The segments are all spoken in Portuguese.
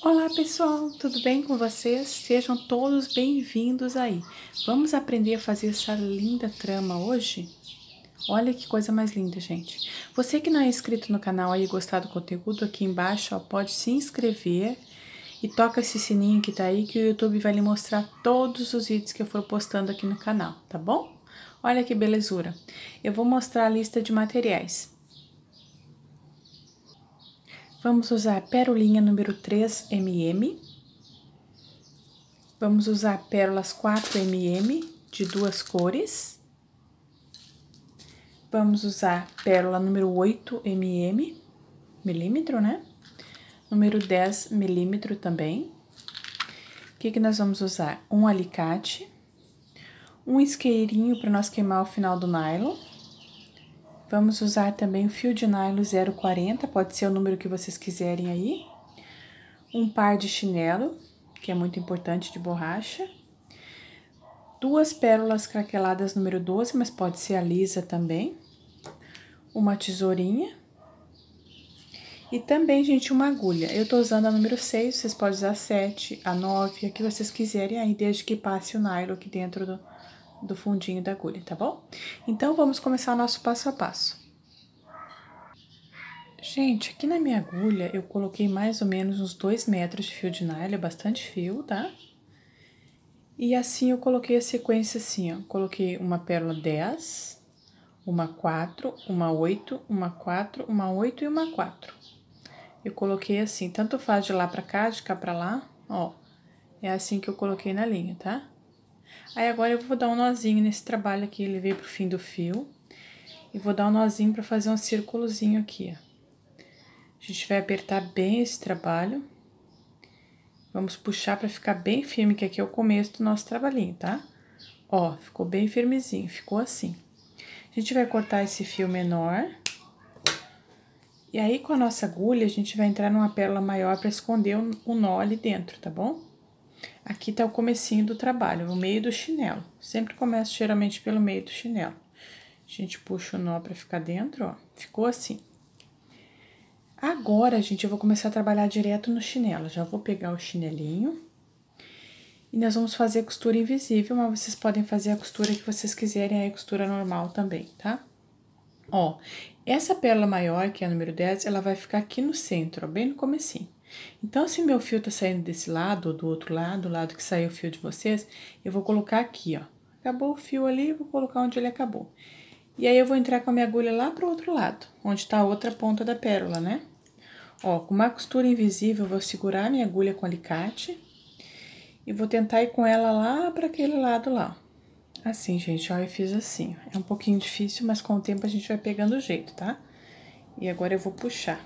Olá pessoal, tudo bem com vocês? Sejam todos bem-vindos aí. Vamos aprender a fazer essa linda trama hoje? Olha que coisa mais linda, gente. Você que não é inscrito no canal e gostar do conteúdo, aqui embaixo ó, pode se inscrever e toca esse sininho que tá aí que o YouTube vai lhe mostrar todos os vídeos que eu for postando aqui no canal, tá bom? Olha que belezura. Eu vou mostrar a lista de materiais. Vamos usar pérolinha número 3 mm. Vamos usar pérolas 4 mm de duas cores. Vamos usar pérola número 8 mm, milímetro, né? Número 10 milímetro também. O que, que nós vamos usar? Um alicate, um isqueirinho para nós queimar o final do nylon Vamos usar também o fio de nylon 040, pode ser o número que vocês quiserem aí. Um par de chinelo, que é muito importante, de borracha. Duas pérolas craqueladas número 12, mas pode ser a lisa também. Uma tesourinha. E também, gente, uma agulha. Eu tô usando a número 6, vocês podem usar a 7, a 9, a que vocês quiserem aí, desde que passe o nylon aqui dentro do, do fundinho da agulha, tá bom? Então, vamos começar nosso passo a passo. Gente, aqui na minha agulha eu coloquei mais ou menos uns 2 metros de fio de nylon, é bastante fio, tá? E assim eu coloquei a sequência assim, ó. Coloquei uma pérola 10, uma 4, uma 8, uma 4, uma 8 e uma 4. Eu coloquei assim, tanto faz de lá pra cá, de cá pra lá, ó. É assim que eu coloquei na linha, tá? Aí agora eu vou dar um nozinho nesse trabalho aqui, ele veio pro fim do fio. E vou dar um nozinho pra fazer um círculozinho aqui, ó. A gente vai apertar bem esse trabalho. Vamos puxar pra ficar bem firme, que aqui é o começo do nosso trabalhinho, tá? Ó, ficou bem firmezinho, ficou assim. A gente vai cortar esse fio menor. E aí, com a nossa agulha, a gente vai entrar numa pérola maior pra esconder o nó ali dentro, tá bom? Aqui tá o comecinho do trabalho, o meio do chinelo. Sempre começo geralmente pelo meio do chinelo. A gente puxa o nó pra ficar dentro, ó. Ficou assim. Agora, gente, eu vou começar a trabalhar direto no chinelo. Já vou pegar o chinelinho. E nós vamos fazer a costura invisível, mas vocês podem fazer a costura que vocês quiserem, aí a costura normal também, tá? Ó, essa pérola maior, que é a número 10, ela vai ficar aqui no centro, ó, bem no comecinho. Então, se meu fio tá saindo desse lado ou do outro lado, o lado que saiu o fio de vocês, eu vou colocar aqui, ó. Acabou o fio ali, vou colocar onde ele acabou. E aí, eu vou entrar com a minha agulha lá pro outro lado, onde tá a outra ponta da pérola, né? Ó, com uma costura invisível, eu vou segurar a minha agulha com alicate e vou tentar ir com ela lá para aquele lado lá. Assim, gente, ó, eu fiz assim. É um pouquinho difícil, mas com o tempo a gente vai pegando o jeito, tá? E agora eu vou puxar.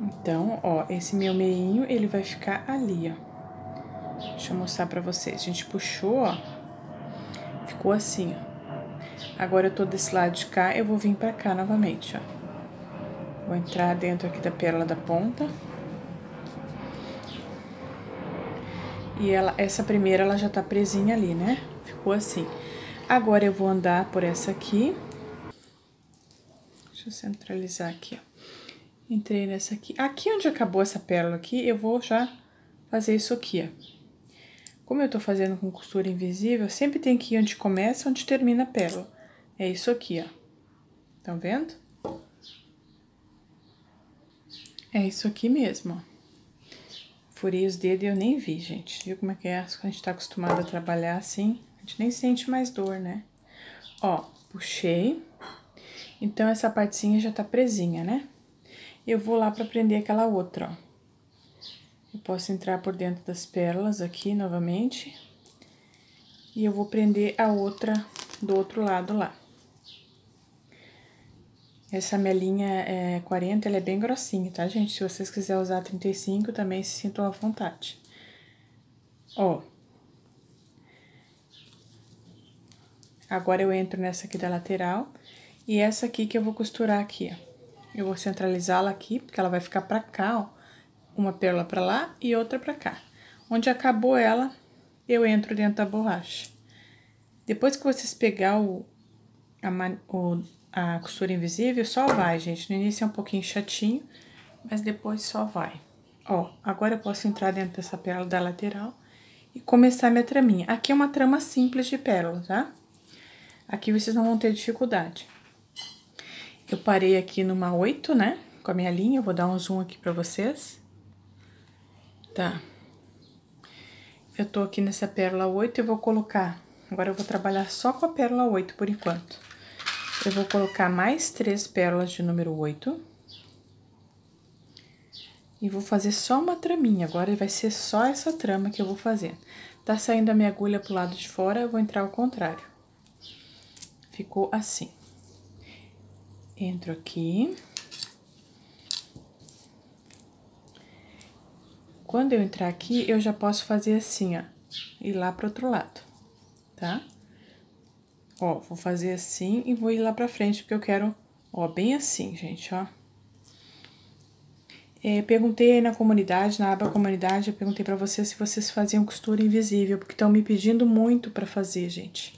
Então, ó, esse meu meinho, ele vai ficar ali, ó. Deixa eu mostrar pra vocês. A gente puxou, ó. Ficou assim, ó. Agora eu tô desse lado de cá, eu vou vir pra cá novamente, ó. Vou entrar dentro aqui da pérola da ponta. E ela, essa primeira, ela já tá presinha ali, né? Ficou assim. Agora eu vou andar por essa aqui. Deixa eu centralizar aqui, ó. Entrei nessa aqui. Aqui onde acabou essa pérola aqui, eu vou já fazer isso aqui, ó. Como eu tô fazendo com costura invisível, sempre tem que ir onde começa, onde termina a pérola. É isso aqui, ó. Estão tá vendo? É isso aqui mesmo, ó. Furei os dedos e eu nem vi, gente. Viu como é que é? Quando a gente tá acostumado a trabalhar assim, a gente nem sente mais dor, né? Ó, puxei. Então, essa partezinha já tá presinha, né? eu vou lá para prender aquela outra, ó. Eu posso entrar por dentro das pérolas aqui novamente. E eu vou prender a outra do outro lado lá. Essa melinha é 40, ela é bem grossinha, tá, gente? Se vocês quiserem usar 35, também se sintam à vontade. Ó. Agora eu entro nessa aqui da lateral. E essa aqui que eu vou costurar aqui, ó. Eu vou centralizá-la aqui, porque ela vai ficar pra cá, ó. Uma pérola pra lá e outra pra cá. Onde acabou ela, eu entro dentro da borracha. Depois que vocês pegar o, a, o, a costura invisível, só vai, gente. No início é um pouquinho chatinho, mas depois só vai. Ó, agora eu posso entrar dentro dessa pérola da lateral e começar minha traminha. Aqui é uma trama simples de pérola, tá? Aqui vocês não vão ter dificuldade. Eu parei aqui numa 8, né? Com a minha linha, eu vou dar um zoom aqui pra vocês. Tá. Eu tô aqui nessa pérola 8 e vou colocar... Agora eu vou trabalhar só com a pérola 8 por enquanto. Eu vou colocar mais três pérolas de número 8. E vou fazer só uma traminha. Agora vai ser só essa trama que eu vou fazer. Tá saindo a minha agulha pro lado de fora, eu vou entrar ao contrário. Ficou assim. Entro aqui. Quando eu entrar aqui, eu já posso fazer assim, ó, ir lá pro outro lado, tá? Ó, vou fazer assim e vou ir lá pra frente, porque eu quero, ó, bem assim, gente, ó. É, perguntei na comunidade, na aba comunidade, eu perguntei para vocês se vocês faziam costura invisível, porque estão me pedindo muito para fazer, gente.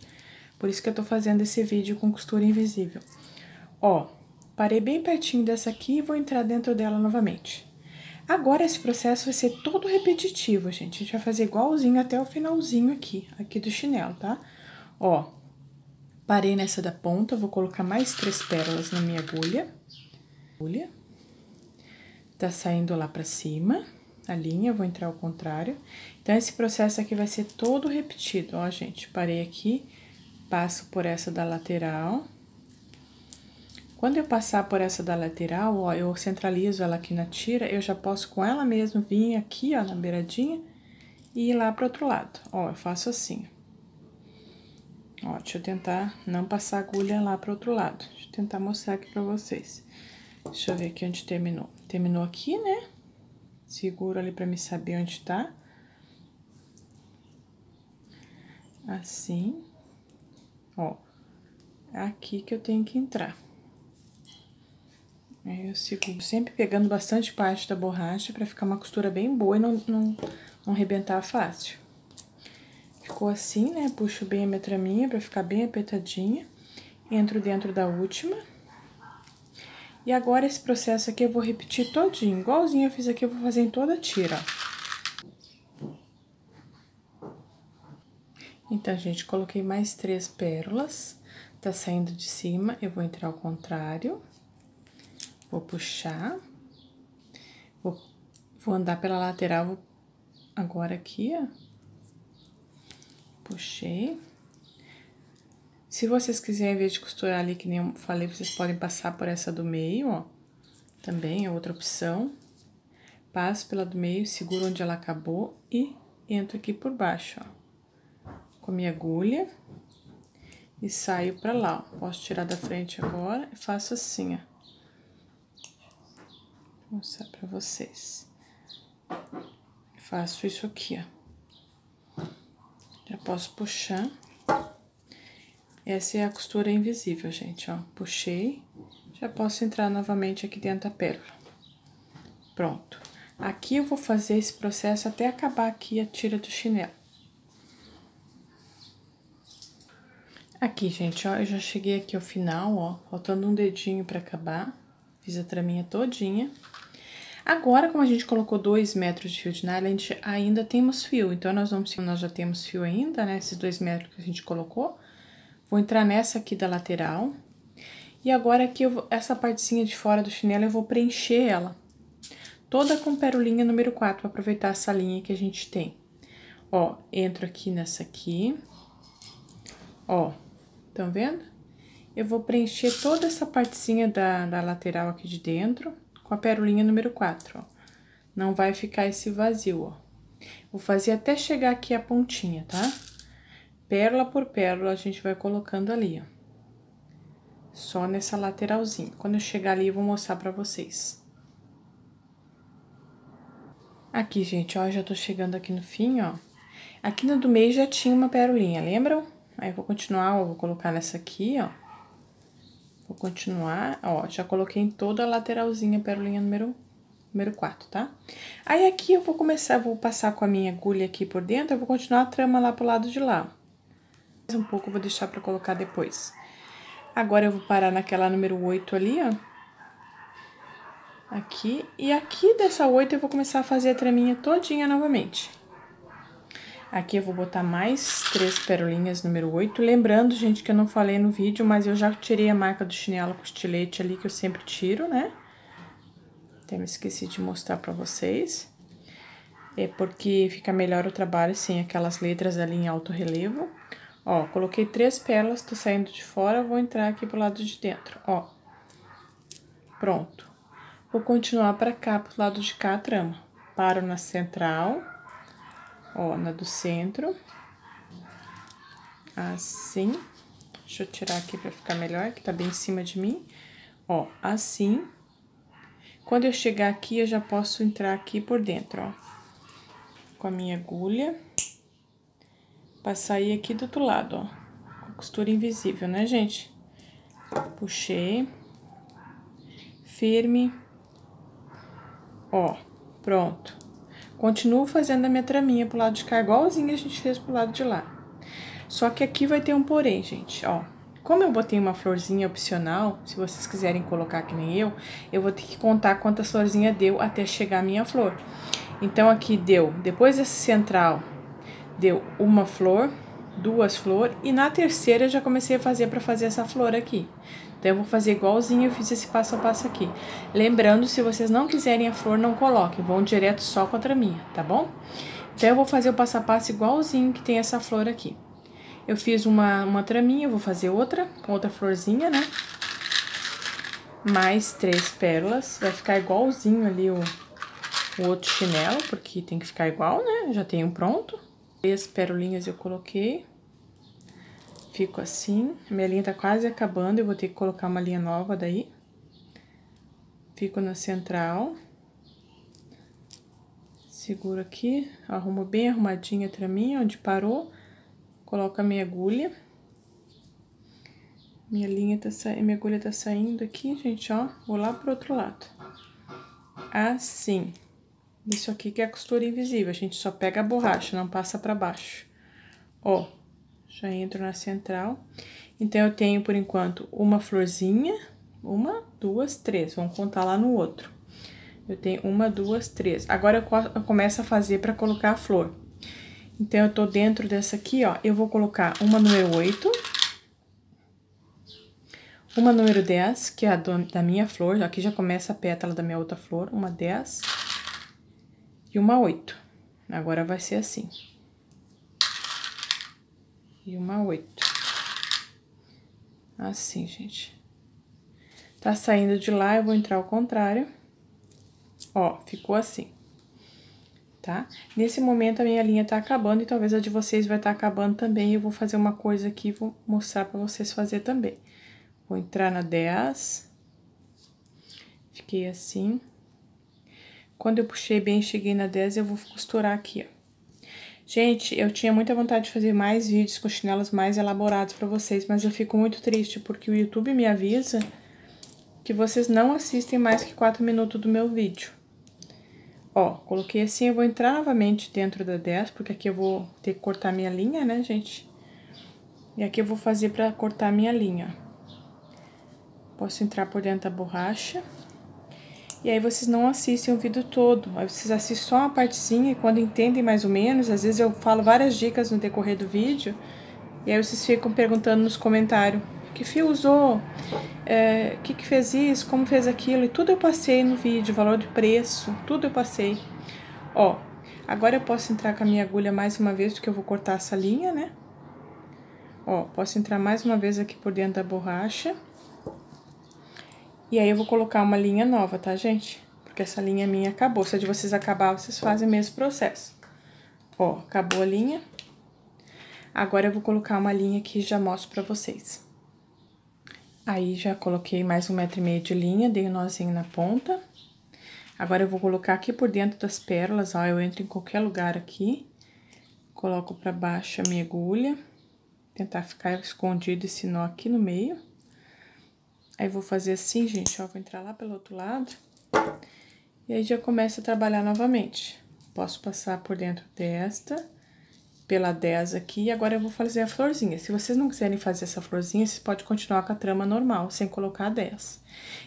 Por isso que eu tô fazendo esse vídeo com costura invisível. Ó, parei bem pertinho dessa aqui e vou entrar dentro dela novamente. Agora esse processo vai ser todo repetitivo, gente. A gente vai fazer igualzinho até o finalzinho aqui, aqui do chinelo, tá? Ó, parei nessa da ponta, vou colocar mais três pérolas na minha agulha. Agulha. Tá saindo lá pra cima a linha, vou entrar ao contrário. Então, esse processo aqui vai ser todo repetido, ó, gente. Parei aqui, passo por essa da lateral... Quando eu passar por essa da lateral, ó, eu centralizo ela aqui na tira, eu já posso com ela mesmo vir aqui, ó, na beiradinha e ir lá pro outro lado. Ó, eu faço assim. Ó, deixa eu tentar não passar a agulha lá pro outro lado. Deixa eu tentar mostrar aqui pra vocês. Deixa eu ver aqui onde terminou. Terminou aqui, né? Seguro ali pra me saber onde tá. Assim. Ó, é aqui que eu tenho que entrar. É, eu sigo sempre pegando bastante parte da borracha para ficar uma costura bem boa e não, não, não arrebentar fácil. Ficou assim, né? Puxo bem a minha traminha para ficar bem apertadinha. Entro dentro da última. E agora esse processo aqui eu vou repetir todinho, igualzinho eu fiz aqui, eu vou fazer em toda a tira, Então, gente, coloquei mais três pérolas, tá saindo de cima, eu vou entrar ao contrário. Vou puxar. Vou, vou andar pela lateral vou, agora aqui, ó. Puxei. Se vocês quiserem, em vez de costurar ali, que nem eu falei, vocês podem passar por essa do meio, ó. Também é outra opção. Passo pela do meio, seguro onde ela acabou e entro aqui por baixo, ó. Com a minha agulha. E saio pra lá, ó. Posso tirar da frente agora e faço assim, ó. Vou mostrar pra vocês. Faço isso aqui, ó. Já posso puxar. Essa é a costura invisível, gente, ó. Puxei, já posso entrar novamente aqui dentro da pérola. Pronto. Aqui eu vou fazer esse processo até acabar aqui a tira do chinelo. Aqui, gente, ó, eu já cheguei aqui ao final, ó, faltando um dedinho pra acabar. Fiz a traminha todinha. Agora, como a gente colocou 2 metros de fio de nylon, a gente ainda temos fio. Então, nós vamos, nós já temos fio ainda, né? Esses 2 metros que a gente colocou. Vou entrar nessa aqui da lateral. E agora aqui, essa partezinha de fora do chinelo, eu vou preencher ela. Toda com perolinha número 4, para aproveitar essa linha que a gente tem. Ó, entro aqui nessa aqui. Ó, estão vendo? Eu vou preencher toda essa partezinha da, da lateral aqui de dentro com a perolinha número 4, ó. Não vai ficar esse vazio, ó. Vou fazer até chegar aqui a pontinha, tá? Pérola por pérola, a gente vai colocando ali, ó. Só nessa lateralzinha. Quando eu chegar ali, eu vou mostrar pra vocês. Aqui, gente, ó, já tô chegando aqui no fim, ó. Aqui na do meio já tinha uma perolinha, lembram? Aí, eu vou continuar, ó, vou colocar nessa aqui, ó Vou continuar, ó, já coloquei em toda a lateralzinha pérolinha número, número 4, tá? Aí, aqui eu vou começar, vou passar com a minha agulha aqui por dentro, eu vou continuar a trama lá pro lado de lá. Mais um pouco, vou deixar pra colocar depois. Agora, eu vou parar naquela número 8 ali, ó. Aqui, e aqui dessa 8 eu vou começar a fazer a traminha todinha novamente. Aqui eu vou botar mais três perolinhas número 8. Lembrando, gente, que eu não falei no vídeo, mas eu já tirei a marca do chinelo com estilete ali, que eu sempre tiro, né? Até me esqueci de mostrar pra vocês. É porque fica melhor o trabalho sem aquelas letras ali em alto relevo. Ó, coloquei três pérolas, tô saindo de fora, vou entrar aqui pro lado de dentro, ó. Pronto. Vou continuar pra cá, pro lado de cá a trama. Paro na central ó, na do centro. Assim. Deixa eu tirar aqui pra ficar melhor, que tá bem em cima de mim. Ó, assim. Quando eu chegar aqui, eu já posso entrar aqui por dentro, ó. Com a minha agulha. Pra sair aqui do outro lado, ó. Com costura invisível, né, gente? Puxei. Firme. Ó, pronto. Continuo fazendo a minha traminha pro lado de cá, igualzinho a gente fez pro lado de lá. Só que aqui vai ter um porém, gente, ó. Como eu botei uma florzinha opcional, se vocês quiserem colocar que nem eu, eu vou ter que contar quantas florzinhas deu até chegar a minha flor. Então, aqui deu, depois dessa central, deu uma flor, duas flores e na terceira eu já comecei a fazer para fazer essa flor aqui. Então eu vou fazer igualzinho eu fiz esse passo a passo aqui. Lembrando, se vocês não quiserem a flor, não coloquem, vão direto só com a traminha, tá bom? Então eu vou fazer o passo a passo igualzinho que tem essa flor aqui. Eu fiz uma, uma traminha, vou fazer outra, com outra florzinha, né? Mais três pérolas, vai ficar igualzinho ali o, o outro chinelo, porque tem que ficar igual, né? já tenho pronto. Três perolinhas eu coloquei. Fico assim. Minha linha tá quase acabando, eu vou ter que colocar uma linha nova daí. Fico na central. Seguro aqui, arrumo bem arrumadinha a traminha, onde parou. Coloco a minha agulha. Minha linha tá saindo, minha agulha tá saindo aqui, gente, ó. Vou lá pro outro lado. Assim. Isso aqui que é a costura invisível, a gente só pega a borracha, não passa pra baixo. Ó, já entro na central. Então, eu tenho, por enquanto, uma florzinha, uma, duas, três, vamos contar lá no outro. Eu tenho uma, duas, três. Agora, eu, começo a fazer pra colocar a flor. Então, eu tô dentro dessa aqui, ó, eu vou colocar uma número oito, uma número 10, que é a do, da minha flor, aqui já começa a pétala da minha outra flor, uma 10, e uma oito. Agora vai ser assim. E uma oito. Assim, gente. Tá saindo de lá, eu vou entrar ao contrário. Ó, ficou assim. Tá? Nesse momento, a minha linha tá acabando e talvez a de vocês vai estar tá acabando também. Eu vou fazer uma coisa aqui, vou mostrar pra vocês fazer também. Vou entrar na 10. Fiquei assim. Quando eu puxei bem, cheguei na 10, eu vou costurar aqui, ó. Gente, eu tinha muita vontade de fazer mais vídeos com chinelas mais elaborados para vocês, mas eu fico muito triste porque o YouTube me avisa que vocês não assistem mais que 4 minutos do meu vídeo. Ó, coloquei assim, eu vou entrar novamente dentro da 10, porque aqui eu vou ter que cortar minha linha, né, gente? E aqui eu vou fazer para cortar minha linha. Posso entrar por dentro da borracha. E aí vocês não assistem o vídeo todo, aí vocês assistem só uma partezinha e quando entendem mais ou menos, às vezes eu falo várias dicas no decorrer do vídeo, e aí vocês ficam perguntando nos comentários que fio usou, é, que que fez isso, como fez aquilo, e tudo eu passei no vídeo, valor de preço, tudo eu passei. Ó, agora eu posso entrar com a minha agulha mais uma vez, porque eu vou cortar essa linha, né? Ó, posso entrar mais uma vez aqui por dentro da borracha. E aí eu vou colocar uma linha nova, tá, gente? Porque essa linha minha acabou. Se a de vocês acabar, vocês fazem o mesmo processo. Ó, acabou a linha. Agora eu vou colocar uma linha que já mostro pra vocês. Aí, já coloquei mais um metro e meio de linha, dei um nozinho na ponta. Agora, eu vou colocar aqui por dentro das pérolas, ó, eu entro em qualquer lugar aqui. Coloco pra baixo a minha agulha. Tentar ficar escondido esse nó aqui no meio. Aí, vou fazer assim, gente, ó, vou entrar lá pelo outro lado. E aí, já começa a trabalhar novamente. Posso passar por dentro desta, pela 10 aqui, e agora eu vou fazer a florzinha. Se vocês não quiserem fazer essa florzinha, vocês podem continuar com a trama normal, sem colocar a 10.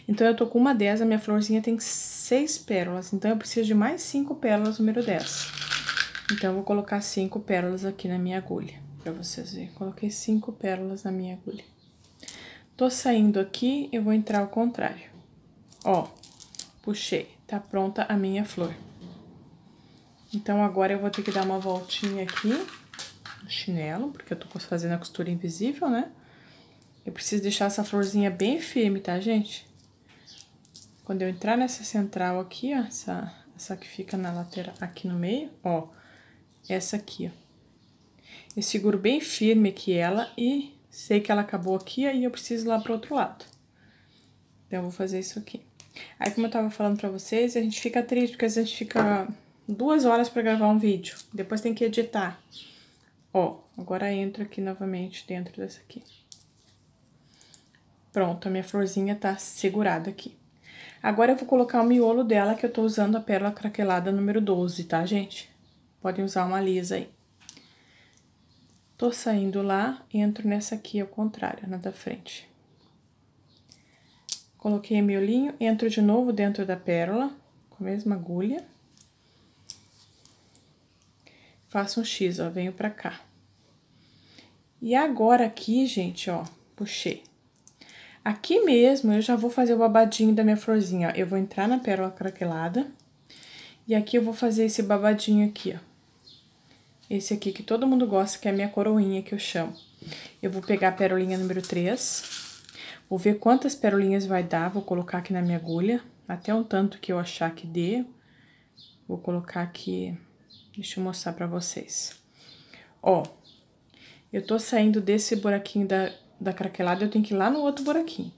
Então, eu tô com uma 10, a minha florzinha tem 6 pérolas, então eu preciso de mais 5 pérolas número 10. Então, eu vou colocar 5 pérolas aqui na minha agulha, pra vocês verem. Coloquei 5 pérolas na minha agulha. Tô saindo aqui e vou entrar ao contrário. Ó, puxei, tá pronta a minha flor. Então, agora eu vou ter que dar uma voltinha aqui no chinelo, porque eu tô fazendo a costura invisível, né? Eu preciso deixar essa florzinha bem firme, tá, gente? Quando eu entrar nessa central aqui, ó, essa, essa que fica na lateral, aqui no meio, ó, essa aqui, ó. Eu seguro bem firme aqui ela e sei que ela acabou aqui, aí eu preciso ir lá pro outro lado. Então, eu vou fazer isso aqui. Aí, como eu tava falando pra vocês, a gente fica triste, porque a gente fica duas horas pra gravar um vídeo. Depois tem que editar. Ó, agora entra aqui novamente dentro dessa aqui. Pronto, a minha florzinha tá segurada aqui. Agora eu vou colocar o miolo dela, que eu tô usando a pérola craquelada número 12, tá, gente? Podem usar uma lisa aí. Tô saindo lá, entro nessa aqui ao contrário, na da frente. Coloquei meu linho, entro de novo dentro da pérola, com a mesma agulha. Faço um X, ó, venho pra cá. E agora aqui, gente, ó, puxei. Aqui mesmo, eu já vou fazer o babadinho da minha florzinha, ó. Eu vou entrar na pérola craquelada. E aqui eu vou fazer esse babadinho aqui, ó. Esse aqui que todo mundo gosta, que é a minha coroinha que eu chamo. Eu vou pegar a perolinha número 3. Vou ver quantas perolinhas vai dar, vou colocar aqui na minha agulha. Até o tanto que eu achar que dê. Vou colocar aqui... Deixa eu mostrar pra vocês. Ó, eu tô saindo desse buraquinho da, da craquelada, eu tenho que ir lá no outro buraquinho.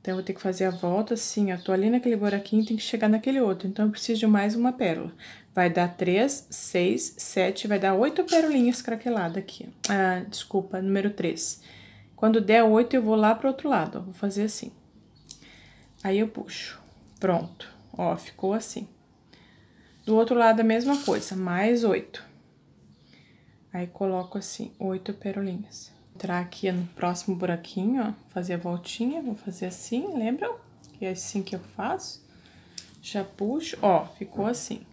Então, eu vou ter que fazer a volta assim, ó. Tô ali naquele buraquinho, tem que chegar naquele outro. Então, eu preciso de mais uma pérola. Vai dar 3, 6, 7, vai dar 8 perolinhas craquelada aqui. Ah, desculpa, número 3. Quando der 8, eu vou lá pro outro lado, ó, vou fazer assim. Aí eu puxo. Pronto. Ó, ficou assim. Do outro lado a mesma coisa, mais 8. Aí coloco assim, 8 perolinhas. entrar aqui no próximo buraquinho, ó, fazer a voltinha, vou fazer assim, lembram? Que é assim que eu faço. Já puxo, ó, ficou assim.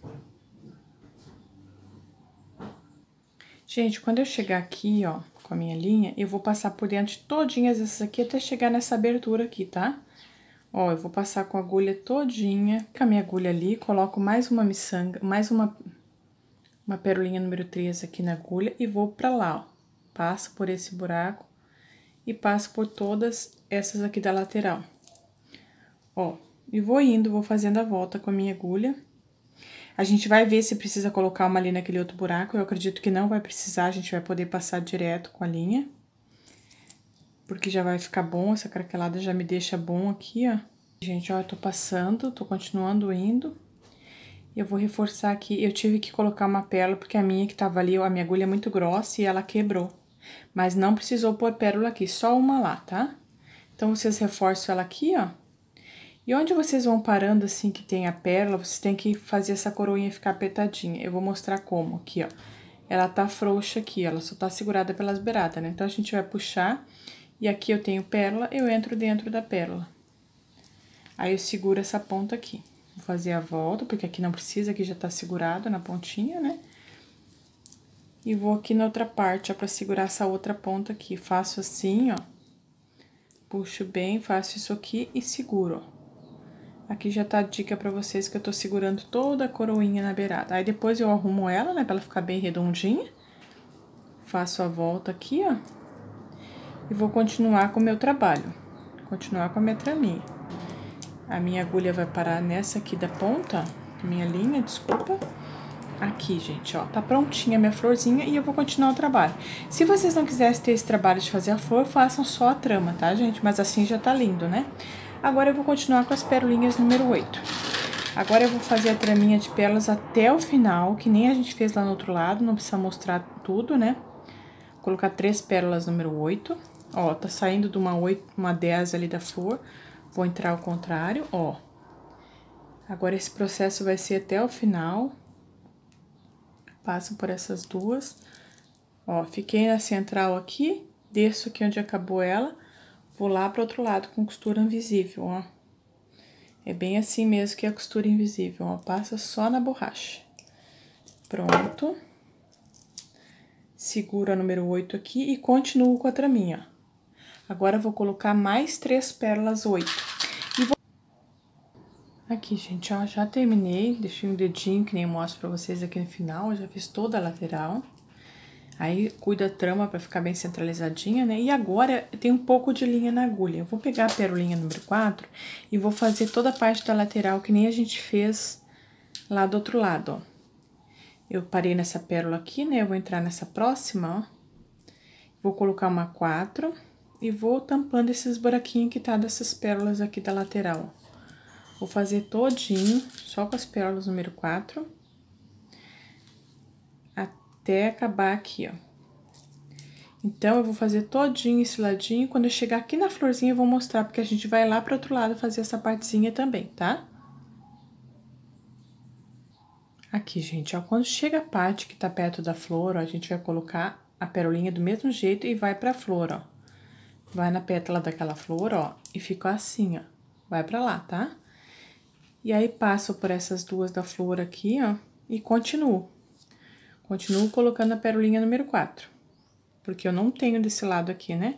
Gente, quando eu chegar aqui, ó, com a minha linha, eu vou passar por dentro todinhas essas aqui até chegar nessa abertura aqui, tá? Ó, eu vou passar com a agulha todinha, com a minha agulha ali, coloco mais uma miçanga, mais uma, uma perolinha número 3 aqui na agulha e vou pra lá, ó. Passo por esse buraco e passo por todas essas aqui da lateral. Ó, e vou indo, vou fazendo a volta com a minha agulha. A gente vai ver se precisa colocar uma linha naquele outro buraco. Eu acredito que não vai precisar, a gente vai poder passar direto com a linha. Porque já vai ficar bom, essa craquelada já me deixa bom aqui, ó. Gente, ó, eu tô passando, tô continuando indo. Eu vou reforçar aqui, eu tive que colocar uma pérola, porque a minha que tava ali, a minha agulha é muito grossa e ela quebrou. Mas não precisou pôr pérola aqui, só uma lá, tá? Então, vocês reforçam ela aqui, ó. E onde vocês vão parando assim que tem a pérola, vocês têm que fazer essa coroinha ficar apertadinha. Eu vou mostrar como aqui, ó. Ela tá frouxa aqui, ela só tá segurada pelas beiradas, né? Então, a gente vai puxar e aqui eu tenho pérola, eu entro dentro da pérola. Aí, eu seguro essa ponta aqui. Vou fazer a volta, porque aqui não precisa, aqui já tá segurado na pontinha, né? E vou aqui na outra parte, ó, pra segurar essa outra ponta aqui. Faço assim, ó. Puxo bem, faço isso aqui e seguro, ó. Aqui já tá a dica pra vocês que eu tô segurando toda a coroinha na beirada. Aí depois eu arrumo ela, né, pra ela ficar bem redondinha. Faço a volta aqui, ó. E vou continuar com o meu trabalho. Continuar com a minha traminha. A minha agulha vai parar nessa aqui da ponta, minha linha, desculpa. Aqui, gente, ó, tá prontinha a minha florzinha e eu vou continuar o trabalho. Se vocês não quisessem ter esse trabalho de fazer a flor, façam só a trama, tá, gente? Mas assim já tá lindo, né? Agora eu vou continuar com as pérolinhas número 8. Agora eu vou fazer a traminha de pérolas até o final, que nem a gente fez lá no outro lado, não precisa mostrar tudo, né? Vou colocar três pérolas número 8. Ó, tá saindo de uma 8, uma 10 ali da flor. Vou entrar ao contrário, ó. Agora esse processo vai ser até o final. Passo por essas duas. Ó, fiquei na central aqui, desço aqui onde acabou ela Vou lá para outro lado com costura invisível, ó. É bem assim mesmo que é a costura invisível, ó. Passa só na borracha. Pronto. Seguro a número 8 aqui e continuo com a traminha, Agora, vou colocar mais três pérolas 8. E vou... Aqui, gente, ó, já terminei. Deixei um dedinho, que nem mostro para vocês aqui no final. Eu já fiz toda a lateral. Aí cuida a trama para ficar bem centralizadinha, né? E agora tem um pouco de linha na agulha. Eu vou pegar a perolinha número 4 e vou fazer toda a parte da lateral que nem a gente fez lá do outro lado, ó. Eu parei nessa pérola aqui, né? Eu vou entrar nessa próxima, ó. Vou colocar uma 4 e vou tampando esses buraquinhos que tá dessas pérolas aqui da lateral. Vou fazer todinho, só com as pérolas número 4 até acabar aqui, ó. Então, eu vou fazer todinho esse ladinho, quando eu chegar aqui na florzinha eu vou mostrar, porque a gente vai lá pro outro lado fazer essa partezinha também, tá? Aqui, gente, ó, quando chega a parte que tá perto da flor, ó, a gente vai colocar a perolinha do mesmo jeito e vai pra flor, ó. Vai na pétala daquela flor, ó, e fica assim, ó. Vai pra lá, tá? E aí, passo por essas duas da flor aqui, ó, e continuo. Continuo colocando a perolinha número 4, porque eu não tenho desse lado aqui, né?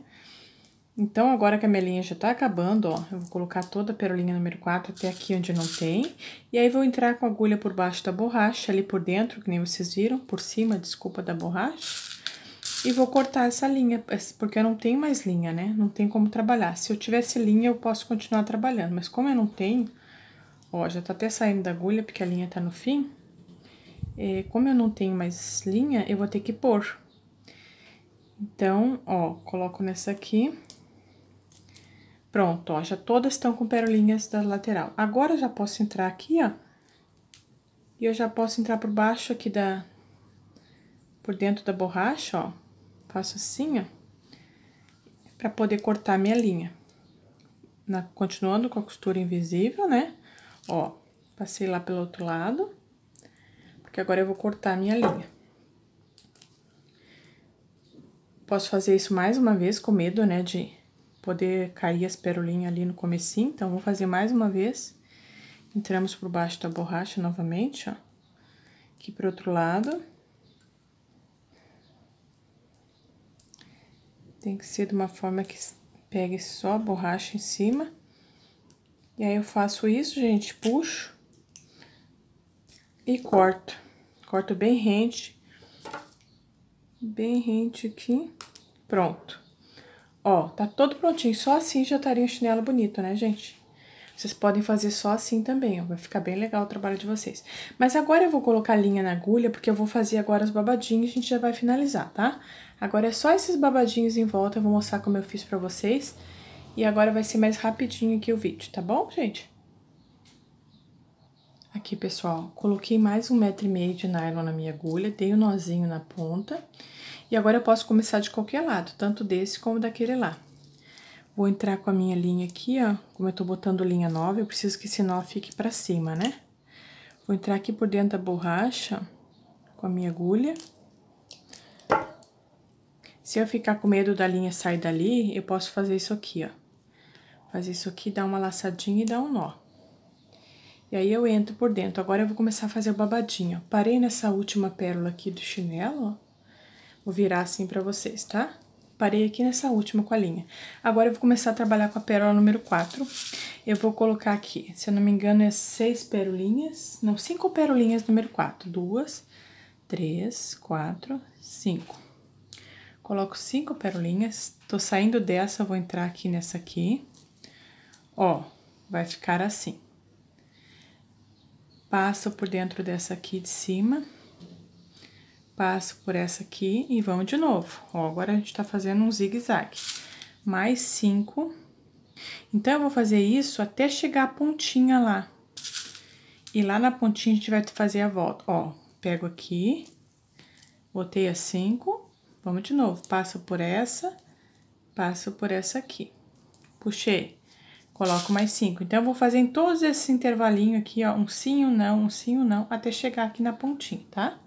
Então, agora que a minha linha já tá acabando, ó, eu vou colocar toda a perolinha número 4 até aqui onde não tem. E aí, vou entrar com a agulha por baixo da borracha, ali por dentro, que nem vocês viram, por cima, desculpa, da borracha. E vou cortar essa linha, porque eu não tenho mais linha, né? Não tem como trabalhar. Se eu tivesse linha, eu posso continuar trabalhando, mas como eu não tenho, ó, já tá até saindo da agulha, porque a linha tá no fim como eu não tenho mais linha, eu vou ter que pôr. Então, ó, coloco nessa aqui. Pronto, ó, já todas estão com perolinhas da lateral. Agora, já posso entrar aqui, ó. E eu já posso entrar por baixo aqui da... Por dentro da borracha, ó. Faço assim, ó. Pra poder cortar minha linha. Na, continuando com a costura invisível, né? Ó, passei lá pelo outro lado porque agora eu vou cortar a minha linha. Posso fazer isso mais uma vez com medo, né, de poder cair as perolinhas ali no comecinho. Então, vou fazer mais uma vez. Entramos por baixo da borracha novamente, ó. Aqui pro outro lado. Tem que ser de uma forma que pegue só a borracha em cima. E aí, eu faço isso, gente, puxo e corto. Corto bem rente, bem rente aqui, pronto. Ó, tá todo prontinho, só assim já estaria um chinelo bonito, né, gente? Vocês podem fazer só assim também, ó, vai ficar bem legal o trabalho de vocês. Mas agora eu vou colocar linha na agulha, porque eu vou fazer agora os babadinhos e a gente já vai finalizar, tá? Agora é só esses babadinhos em volta, eu vou mostrar como eu fiz pra vocês. E agora vai ser mais rapidinho aqui o vídeo, tá bom, gente? Aqui, pessoal, coloquei mais um metro e meio de nylon na minha agulha, dei o um nozinho na ponta. E agora eu posso começar de qualquer lado, tanto desse como daquele lá. Vou entrar com a minha linha aqui, ó. Como eu tô botando linha nova, eu preciso que esse nó fique pra cima, né? Vou entrar aqui por dentro da borracha com a minha agulha. Se eu ficar com medo da linha sair dali, eu posso fazer isso aqui, ó. Fazer isso aqui, dar uma laçadinha e dar um nó. E aí eu entro por dentro. Agora eu vou começar a fazer o babadinho. Parei nessa última pérola aqui do chinelo, ó. Vou virar assim pra vocês, tá? Parei aqui nessa última com a linha. Agora eu vou começar a trabalhar com a pérola número 4. Eu vou colocar aqui, se eu não me engano, é seis perolinhas. Não, cinco perolinhas número 4. Duas, três, quatro, cinco. Coloco cinco perolinhas. Tô saindo dessa, vou entrar aqui nessa aqui. Ó, vai ficar assim passo por dentro dessa aqui de cima, passo por essa aqui e vamos de novo. Ó, agora a gente tá fazendo um zigue-zague. Mais cinco. Então, eu vou fazer isso até chegar a pontinha lá. E lá na pontinha a gente vai fazer a volta. Ó, pego aqui, botei as cinco, vamos de novo. Passo por essa, passo por essa aqui. Puxei coloco mais cinco. Então, eu vou fazer em todos esses intervalinho aqui, ó, um sim, um não, um sim, um não, até chegar aqui na pontinha, tá?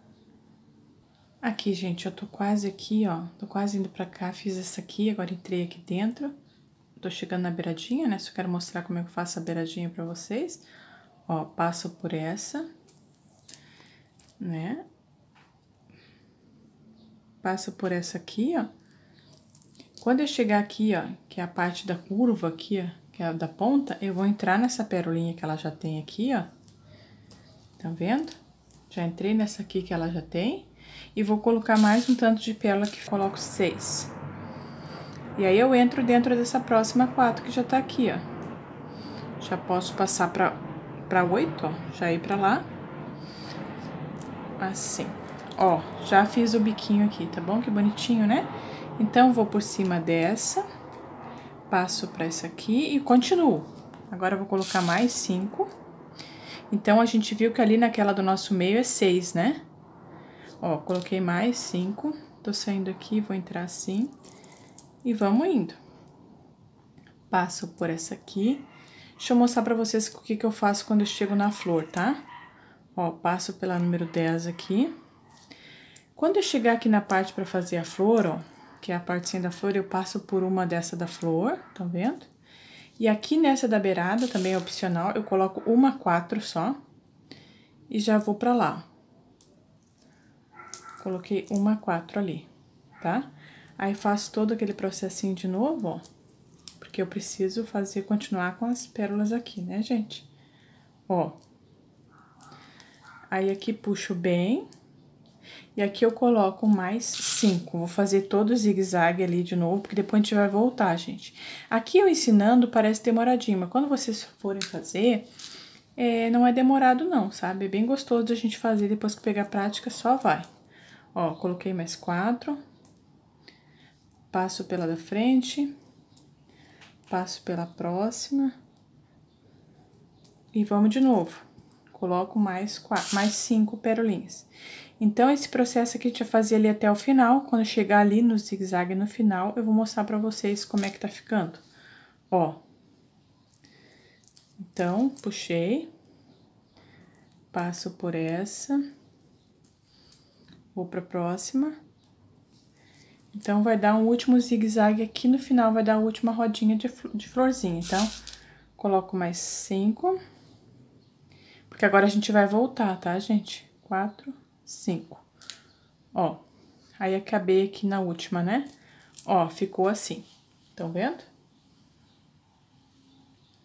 Aqui, gente, eu tô quase aqui, ó, tô quase indo pra cá, fiz essa aqui, agora entrei aqui dentro. Tô chegando na beiradinha, né, só quero mostrar como é que eu faço a beiradinha pra vocês. Ó, passo por essa, né? Passo por essa aqui, ó. Quando eu chegar aqui, ó, que é a parte da curva aqui, ó, que é da ponta, eu vou entrar nessa perolinha que ela já tem aqui, ó. Tá vendo? Já entrei nessa aqui que ela já tem. E vou colocar mais um tanto de pérola que coloco seis. E aí, eu entro dentro dessa próxima quatro que já tá aqui, ó. Já posso passar pra, pra oito, ó. Já ir pra lá. Assim. Ó, já fiz o biquinho aqui, tá bom? Que bonitinho, né? Então, vou por cima dessa passo para essa aqui e continuo. Agora eu vou colocar mais cinco. Então, a gente viu que ali naquela do nosso meio é seis, né? Ó, coloquei mais cinco. Tô saindo aqui, vou entrar assim. E vamos indo. Passo por essa aqui. Deixa eu mostrar pra vocês o que, que eu faço quando eu chego na flor, tá? Ó, passo pela número 10 aqui. Quando eu chegar aqui na parte pra fazer a flor, ó, que é a partezinha da flor, eu passo por uma dessa da flor, tá vendo? E aqui nessa da beirada, também é opcional, eu coloco uma quatro só. E já vou pra lá. Coloquei uma quatro ali, tá? Aí faço todo aquele processinho de novo, ó. Porque eu preciso fazer, continuar com as pérolas aqui, né, gente? Ó. Aí aqui puxo bem e aqui eu coloco mais cinco. Vou fazer todo o zigue-zague ali de novo, porque depois a gente vai voltar, gente. Aqui eu ensinando parece demoradinho, mas quando vocês forem fazer, é, não é demorado não, sabe? É bem gostoso a gente fazer, depois que pegar a prática, só vai. Ó, coloquei mais quatro. Passo pela da frente. Passo pela próxima. E vamos de novo. Coloco mais, quatro, mais cinco perolinhas. Então, esse processo aqui, gente vai fazer ali até o final. Quando chegar ali no zigue-zague no final, eu vou mostrar pra vocês como é que tá ficando. Ó. Então, puxei. Passo por essa. Vou pra próxima. Então, vai dar um último zigue-zague aqui no final, vai dar a última rodinha de, de florzinha. Então, coloco mais cinco. Porque agora a gente vai voltar, tá, gente? Quatro cinco. Ó, aí acabei aqui na última, né? Ó, ficou assim. Estão vendo?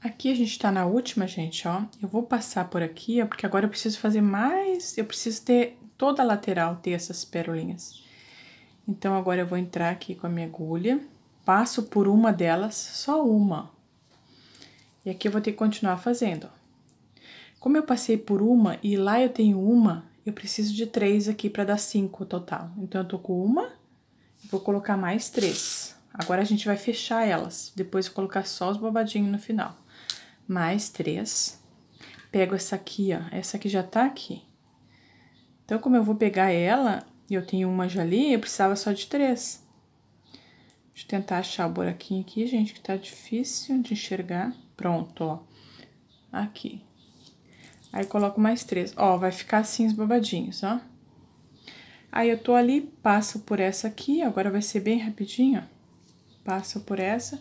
Aqui a gente tá na última, gente, ó. Eu vou passar por aqui, ó, porque agora eu preciso fazer mais... Eu preciso ter... Toda a lateral ter essas pérolinhas. Então, agora eu vou entrar aqui com a minha agulha. Passo por uma delas, só uma. E aqui eu vou ter que continuar fazendo, ó. Como eu passei por uma e lá eu tenho uma, eu preciso de três aqui para dar cinco total. Então, eu tô com uma, vou colocar mais três. Agora, a gente vai fechar elas, depois eu colocar só os babadinhos no final. Mais três. Pego essa aqui, ó, essa aqui já tá aqui. Então, como eu vou pegar ela, e eu tenho uma já ali, eu precisava só de três. Deixa eu tentar achar o buraquinho aqui, gente, que tá difícil de enxergar. Pronto, ó. Aqui. Aí coloco mais três. Ó, vai ficar assim os babadinhos, ó. Aí eu tô ali, passo por essa aqui, agora vai ser bem rapidinho, ó. Passo por essa,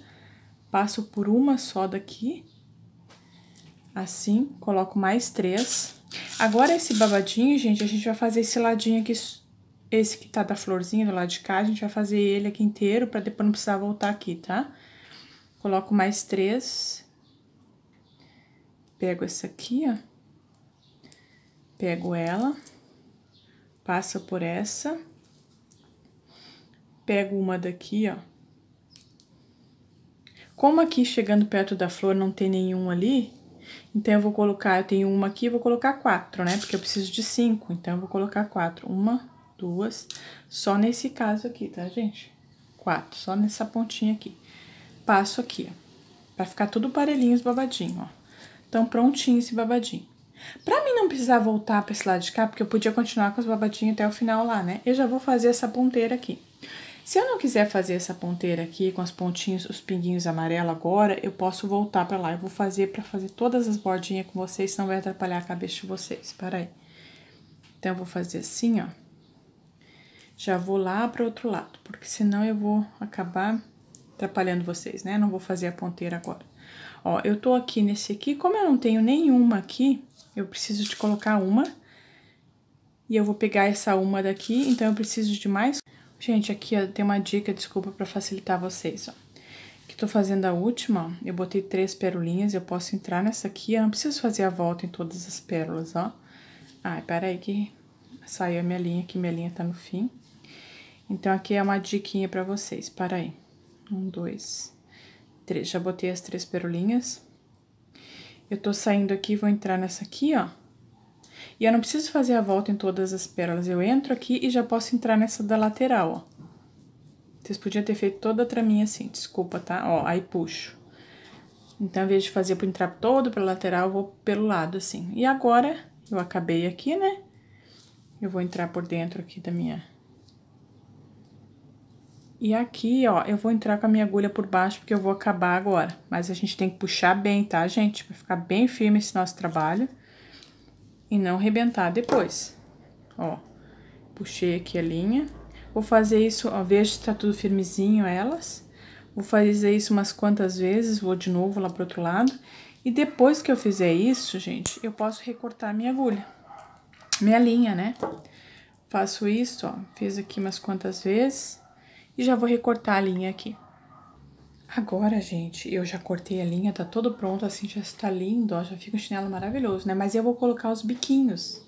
passo por uma só daqui. Assim, coloco mais três. Agora esse babadinho, gente, a gente vai fazer esse ladinho aqui, esse que tá da florzinha do lado de cá, a gente vai fazer ele aqui inteiro pra depois não precisar voltar aqui, tá? Coloco mais três. Pego essa aqui, ó Pego ela, passo por essa, pego uma daqui, ó. Como aqui chegando perto da flor não tem nenhum ali, então eu vou colocar, eu tenho uma aqui, vou colocar quatro, né? Porque eu preciso de cinco, então eu vou colocar quatro. Uma, duas, só nesse caso aqui, tá, gente? Quatro, só nessa pontinha aqui. Passo aqui, ó, pra ficar tudo parelhinho, os babadinhos, ó. Então, prontinho esse babadinho. Pra mim não precisar voltar pra esse lado de cá, porque eu podia continuar com os babadinhos até o final lá, né? Eu já vou fazer essa ponteira aqui. Se eu não quiser fazer essa ponteira aqui com as pontinhas, os pinguinhos amarelo agora, eu posso voltar pra lá. Eu vou fazer pra fazer todas as bordinhas com vocês, senão vai atrapalhar a cabeça de vocês. Pera aí. Então, eu vou fazer assim, ó. Já vou lá pro outro lado, porque senão eu vou acabar atrapalhando vocês, né? Não vou fazer a ponteira agora. Ó, eu tô aqui nesse aqui, como eu não tenho nenhuma aqui, eu preciso de colocar uma. E eu vou pegar essa uma daqui, então eu preciso de mais. Gente, aqui ó, tem uma dica, desculpa, pra facilitar vocês, ó. Que tô fazendo a última, eu botei três perolinhas, eu posso entrar nessa aqui, eu não preciso fazer a volta em todas as pérolas, ó. Ai, peraí que saiu a minha linha aqui, minha linha tá no fim. Então, aqui é uma diquinha pra vocês, peraí. aí. Um, dois, três, já botei as três perolinhas. Eu tô saindo aqui, vou entrar nessa aqui, ó. E eu não preciso fazer a volta em todas as pérolas. Eu entro aqui e já posso entrar nessa da lateral, ó. Vocês podiam ter feito toda a traminha assim, desculpa, tá? Ó, aí puxo. Então, ao invés de fazer para entrar todo pela lateral, eu vou pelo lado, assim. E agora, eu acabei aqui, né? Eu vou entrar por dentro aqui da minha e aqui, ó, eu vou entrar com a minha agulha por baixo, porque eu vou acabar agora. Mas a gente tem que puxar bem, tá, gente? Pra ficar bem firme esse nosso trabalho. E não arrebentar depois. Ó, puxei aqui a linha. Vou fazer isso, ó, veja se tá tudo firmezinho elas. Vou fazer isso umas quantas vezes, vou de novo lá pro outro lado. E depois que eu fizer isso, gente, eu posso recortar minha agulha. Minha linha, né? Faço isso, ó, fiz aqui umas quantas vezes e já vou recortar a linha aqui. Agora, gente, eu já cortei a linha, tá todo pronto, assim já está lindo, ó, já fica um chinelo maravilhoso, né? Mas eu vou colocar os biquinhos.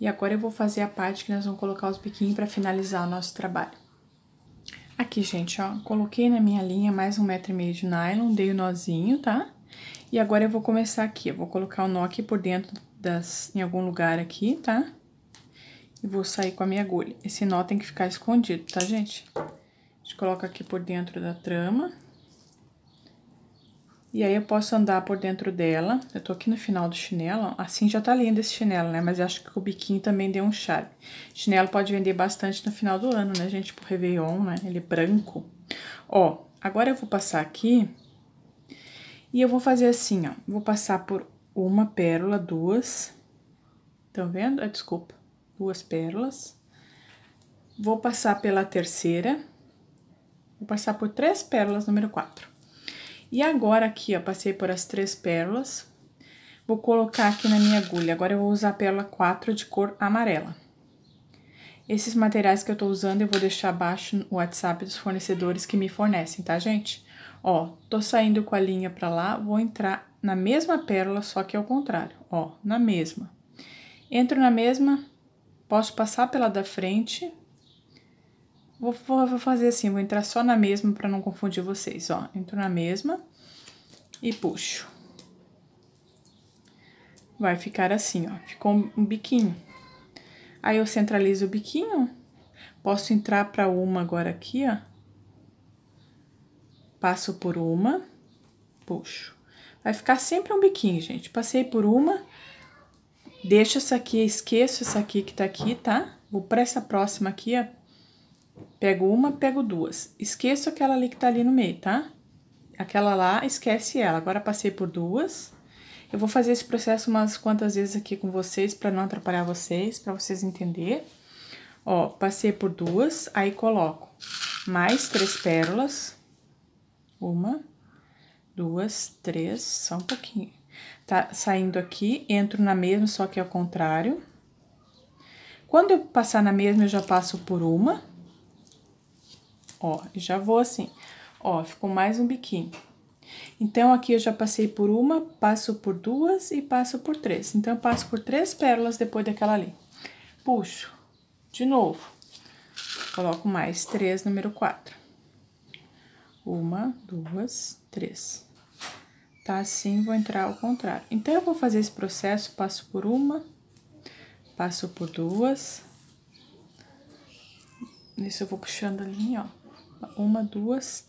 E agora eu vou fazer a parte que nós vamos colocar os biquinhos para finalizar o nosso trabalho. Aqui, gente, ó, coloquei na minha linha mais um metro e meio de nylon, dei o um nozinho, tá? E agora eu vou começar aqui, eu vou colocar o nó aqui por dentro das, em algum lugar aqui, tá? E vou sair com a minha agulha. Esse nó tem que ficar escondido, tá, gente? Tá? A gente coloca aqui por dentro da trama. E aí eu posso andar por dentro dela. Eu tô aqui no final do chinelo, assim já tá lindo esse chinelo, né? Mas eu acho que o biquinho também deu um charme. Chinelo pode vender bastante no final do ano, né, gente? Pro Réveillon, né? Ele é branco. Ó, agora eu vou passar aqui e eu vou fazer assim, ó. Vou passar por uma pérola, duas. Estão vendo? Ah, desculpa. Duas pérolas. Vou passar pela terceira. Vou passar por três pérolas número 4. E agora aqui, ó, passei por as três pérolas. Vou colocar aqui na minha agulha. Agora eu vou usar a pérola 4 de cor amarela. Esses materiais que eu tô usando, eu vou deixar abaixo no WhatsApp dos fornecedores que me fornecem, tá, gente? Ó, tô saindo com a linha pra lá, vou entrar na mesma pérola, só que ao contrário, ó, na mesma. Entro na mesma, posso passar pela da frente, Vou, vou, vou fazer assim, vou entrar só na mesma para não confundir vocês, ó. Entro na mesma e puxo. Vai ficar assim, ó. Ficou um biquinho. Aí eu centralizo o biquinho. Posso entrar para uma agora aqui, ó. Passo por uma, puxo. Vai ficar sempre um biquinho, gente. Passei por uma, deixo essa aqui, esqueço essa aqui que tá aqui, tá? Vou para essa próxima aqui, ó Pego uma, pego duas. Esqueço aquela ali que tá ali no meio, tá? Aquela lá, esquece ela. Agora passei por duas. Eu vou fazer esse processo umas quantas vezes aqui com vocês para não atrapalhar vocês, para vocês entender. Ó, passei por duas, aí coloco mais três pérolas. Uma, duas, três, só um pouquinho. Tá saindo aqui, entro na mesma, só que ao é contrário. Quando eu passar na mesma, eu já passo por uma Ó, já vou assim. Ó, ficou mais um biquinho. Então, aqui eu já passei por uma, passo por duas e passo por três. Então, eu passo por três pérolas depois daquela ali. Puxo. De novo. Coloco mais três, número quatro. Uma, duas, três. Tá assim, vou entrar ao contrário. Então, eu vou fazer esse processo, passo por uma, passo por duas. Nisso, eu vou puxando a linha, ó uma, duas,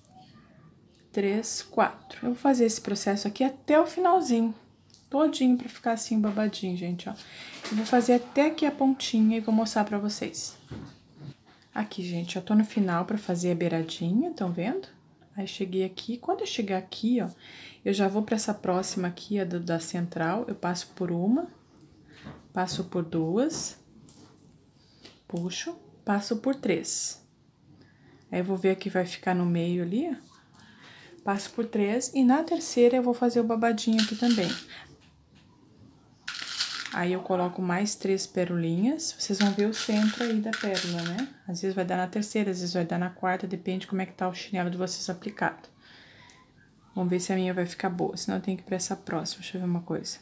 três, quatro. Eu vou fazer esse processo aqui até o finalzinho, todinho pra ficar assim babadinho, gente, ó. Eu vou fazer até aqui a pontinha e vou mostrar pra vocês. Aqui, gente, eu tô no final pra fazer a beiradinha, estão vendo? Aí, cheguei aqui, quando eu chegar aqui, ó, eu já vou pra essa próxima aqui, a do, da central, eu passo por uma, passo por duas, puxo, passo por três. Aí eu vou ver aqui vai ficar no meio ali, ó. Passo por três e na terceira eu vou fazer o babadinho aqui também. Aí eu coloco mais três perolinhas, vocês vão ver o centro aí da pérola, né? Às vezes vai dar na terceira, às vezes vai dar na quarta, depende como é que tá o chinelo de vocês aplicado. Vamos ver se a minha vai ficar boa, senão eu tenho que ir pra essa próxima, deixa eu ver uma coisa.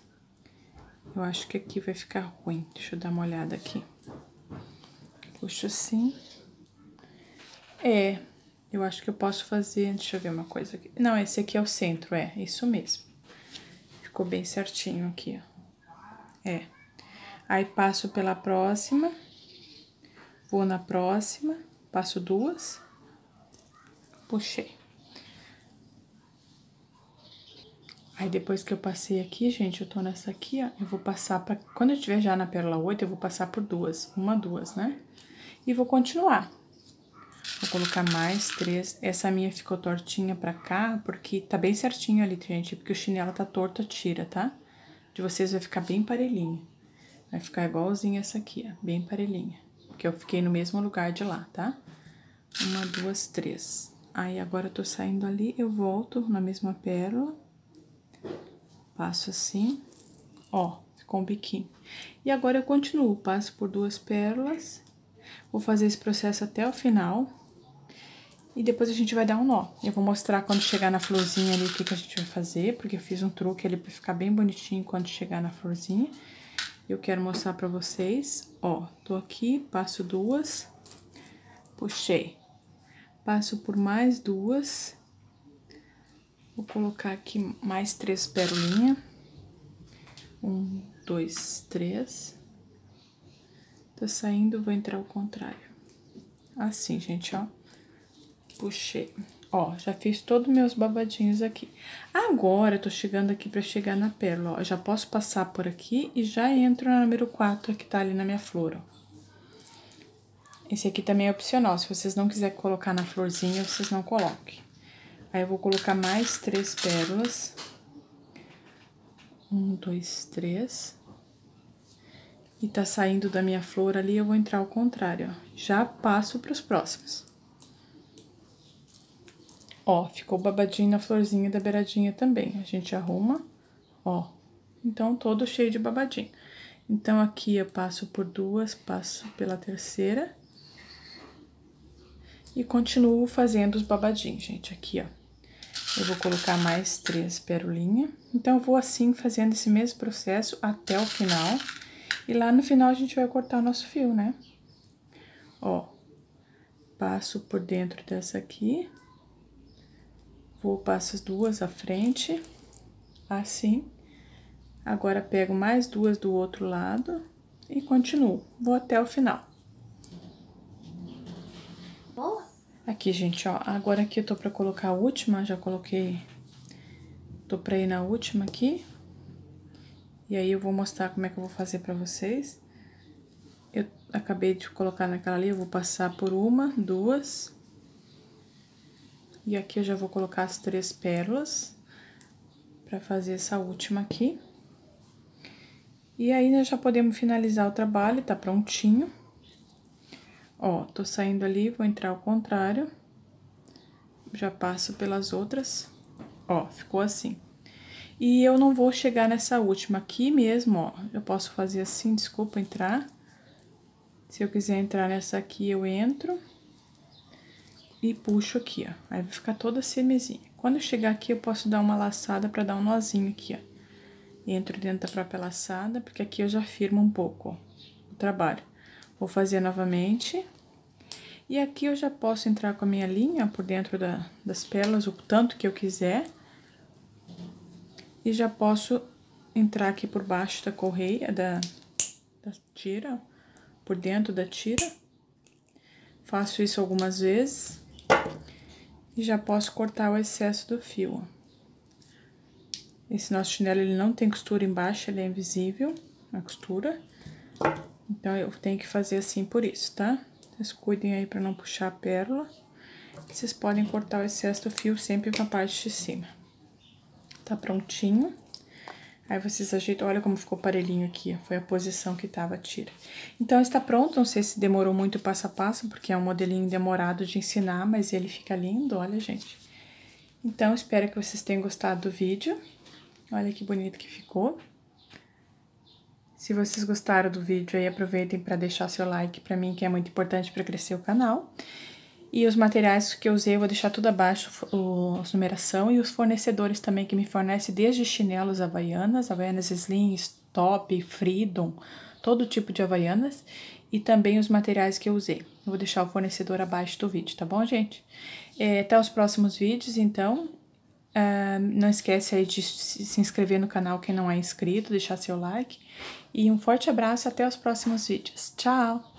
Eu acho que aqui vai ficar ruim, deixa eu dar uma olhada aqui. Puxo assim, é, eu acho que eu posso fazer... Deixa eu ver uma coisa aqui. Não, esse aqui é o centro, é, isso mesmo. Ficou bem certinho aqui, ó. É. Aí, passo pela próxima. Vou na próxima. Passo duas. Puxei. Aí, depois que eu passei aqui, gente, eu tô nessa aqui, ó. Eu vou passar pra... Quando eu estiver já na pérola 8, eu vou passar por duas. Uma, duas, né? E vou continuar. Vou colocar mais três. Essa minha ficou tortinha pra cá, porque tá bem certinho ali, gente. Porque o chinelo tá torto, tira, tá? De vocês vai ficar bem parelhinha. Vai ficar igualzinho essa aqui, ó. Bem parelhinha. Porque eu fiquei no mesmo lugar de lá, tá? Uma, duas, três. Aí, agora eu tô saindo ali, eu volto na mesma pérola. Passo assim. Ó, ficou um biquinho. E agora eu continuo, passo por duas pérolas. Vou fazer esse processo até o final, e depois a gente vai dar um nó. Eu vou mostrar quando chegar na florzinha ali o que, que a gente vai fazer, porque eu fiz um truque ali pra ficar bem bonitinho quando chegar na florzinha. Eu quero mostrar pra vocês, ó, tô aqui, passo duas, puxei. Passo por mais duas, vou colocar aqui mais três pérolinhas. Um, dois, três. Tá saindo, vou entrar ao contrário. Assim, gente, ó puxei. Ó, já fiz todos meus babadinhos aqui. Agora, eu tô chegando aqui pra chegar na pérola, ó. Já posso passar por aqui e já entro na número 4, que tá ali na minha flor, ó. Esse aqui também é opcional, se vocês não quiserem colocar na florzinha, vocês não coloquem. Aí, eu vou colocar mais três pérolas. Um, dois, três. E tá saindo da minha flor ali, eu vou entrar ao contrário, ó. Já passo pros próximos. Ó, ficou babadinho na florzinha da beiradinha também. A gente arruma, ó. Então, todo cheio de babadinho. Então, aqui eu passo por duas, passo pela terceira. E continuo fazendo os babadinhos, gente. Aqui, ó. Eu vou colocar mais três perolinhas. Então, eu vou assim fazendo esse mesmo processo até o final. E lá no final, a gente vai cortar o nosso fio, né? Ó, passo por dentro dessa aqui vou passo as duas à frente, assim. Agora, pego mais duas do outro lado e continuo. Vou até o final. Aqui, gente, ó, agora aqui eu tô pra colocar a última, já coloquei... Tô pra ir na última aqui. E aí, eu vou mostrar como é que eu vou fazer pra vocês. Eu acabei de colocar naquela ali, eu vou passar por uma, duas e aqui eu já vou colocar as três pérolas para fazer essa última aqui. E aí, nós já podemos finalizar o trabalho, tá prontinho. Ó, tô saindo ali, vou entrar ao contrário. Já passo pelas outras. Ó, ficou assim. E eu não vou chegar nessa última aqui mesmo, ó. Eu posso fazer assim, desculpa entrar. Se eu quiser entrar nessa aqui, eu entro e puxo aqui, ó. Aí vai ficar toda semezinha. Quando eu chegar aqui, eu posso dar uma laçada pra dar um nozinho aqui, ó. Entro dentro da própria laçada, porque aqui eu já firmo um pouco, ó, o trabalho. Vou fazer novamente. E aqui eu já posso entrar com a minha linha por dentro da, das pérolas, o tanto que eu quiser. E já posso entrar aqui por baixo da correia, da, da tira, por dentro da tira. Faço isso algumas vezes. E já posso cortar o excesso do fio, Esse nosso chinelo, ele não tem costura embaixo, ele é invisível, a costura. Então, eu tenho que fazer assim por isso, tá? Vocês cuidem aí pra não puxar a pérola. Vocês podem cortar o excesso do fio sempre pra parte de cima. Tá prontinho. Aí vocês ajeitam, olha como ficou o parelhinho aqui, foi a posição que tava a tira. Então, está pronto, não sei se demorou muito passo a passo, porque é um modelinho demorado de ensinar, mas ele fica lindo, olha, gente. Então, espero que vocês tenham gostado do vídeo. Olha que bonito que ficou. Se vocês gostaram do vídeo, aí aproveitem para deixar seu like para mim, que é muito importante para crescer o canal. E os materiais que eu usei, eu vou deixar tudo abaixo o, a numeração e os fornecedores também que me fornece desde chinelos havaianas, havaianas slim, top, freedom, todo tipo de havaianas e também os materiais que eu usei. Eu vou deixar o fornecedor abaixo do vídeo, tá bom, gente? É, até os próximos vídeos, então. Uh, não esquece aí de se inscrever no canal quem não é inscrito, deixar seu like. E um forte abraço até os próximos vídeos. Tchau!